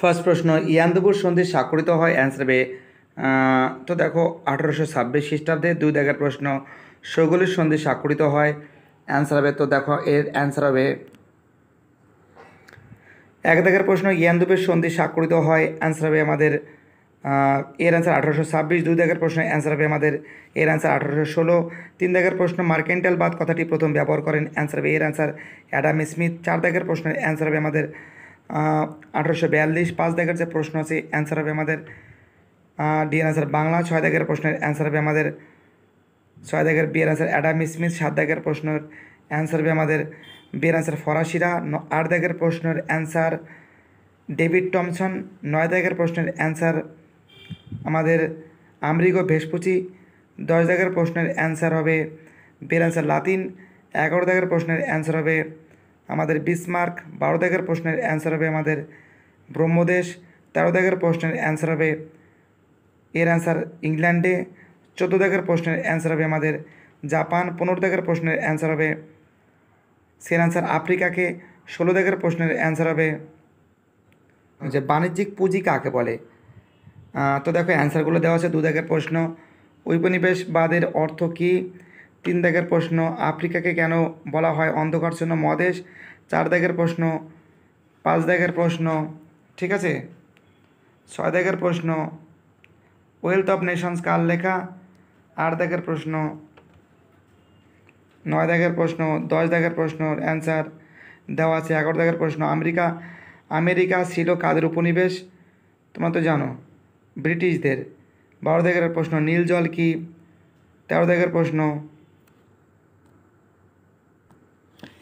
first প্রশ্ন ইয়ান্দবুর সন্ধি স্বাক্ষরিত হয় অ্যান্সার হবে তো দেখো আঠারোশো ছাব্বিশ খ্রিস্টাব্দে দুই দেখার প্রশ্ন সৌগলির সন্ধি স্বাক্ষরিত হয় অ্যান্সার হবে তো দেখো এর অ্যান্সার হবে এক দেখার প্রশ্ন ইয়ানদুপের সন্ধি স্বাক্ষরিত হয় অ্যান্সার হবে আমাদের এর অ্যান্সার আঠারোশো ছাব্বিশ দুই দেখার প্রশ্ন অ্যান্সার হবে আমাদের এর অ্যান্সার আঠারোশো ষোলো তিন দেখার প্রশ্ন মার্কেন্টাল বাদ কথাটি প্রথম ব্যবহার করেন অ্যান্সার হবে এর অ্যান্সার অ্যাডাম স্মিথ চার দেখার প্রশ্নের অ্যান্সার হবে আমাদের আঠারোশো বিয়াল্লিশ পাঁচ দাগের যে প্রশ্ন আছে অ্যান্সার হবে আমাদের ডিএন আনসার বাংলা ছয় দাগের প্রশ্নের অ্যান্সার হবে আমাদের ছয় দাগের বিয়ের আনসার অ্যাডাম স্মিথ সাত দাগের প্রশ্নের অ্যান্সার হবে আমাদের বিয়ের আনসার ফরাসিরা আট দাগের প্রশ্নের অ্যান্সার ডেভিড টমসন নয় দাগের প্রশ্নের অ্যান্সার আমাদের আমরিগো ভেসপুচি দশ দাগের প্রশ্নের অ্যান্সার হবে বিয়ের আনসার লাতিন এগারো দাগের প্রশ্নের অ্যান্সার হবে আমাদের বিসমার্ক বারো দাগের প্রশ্নের অ্যান্সার হবে আমাদের ব্রহ্মদেশ তেরো দাগের প্রশ্নের অ্যান্সার হবে এর অ্যান্সার ইংল্যান্ডে চোদ্দো দাগের প্রশ্নের অ্যান্সার হবে আমাদের জাপান পনেরো দাগের প্রশ্নের অ্যান্সার হবে সের অ্যান্সার আফ্রিকাকে ষোলো দাগের প্রশ্নের অ্যান্সার হবে যে বাণিজ্যিক পুঁজি কাকে বলে তো দেখো অ্যান্সারগুলো দেওয়া আছে দু দাগের প্রশ্ন ঔপনিবেশবাদের অর্থ কী তিন দাগের প্রশ্ন আফ্রিকাকে কেন বলা হয় অন্ধকারচ্ছন্ন মহাদেশ চার দাগের প্রশ্ন পাঁচ দাগের প্রশ্ন ঠিক আছে ছয় দাগের প্রশ্ন ওয়েলথ অফ নেশনস কার লেখা আট দাগের প্রশ্ন নয় দাগের প্রশ্ন দশ দাগের প্রশ্ন অ্যান্সার দেওয়া আছে এগারো দাগের প্রশ্ন আমেরিকা আমেরিকা ছিল কাদের উপনিবেশ তোমরা তো জানো ব্রিটিশদের বারো দাগের প্রশ্ন নীল জল কি তেরো দাগের প্রশ্ন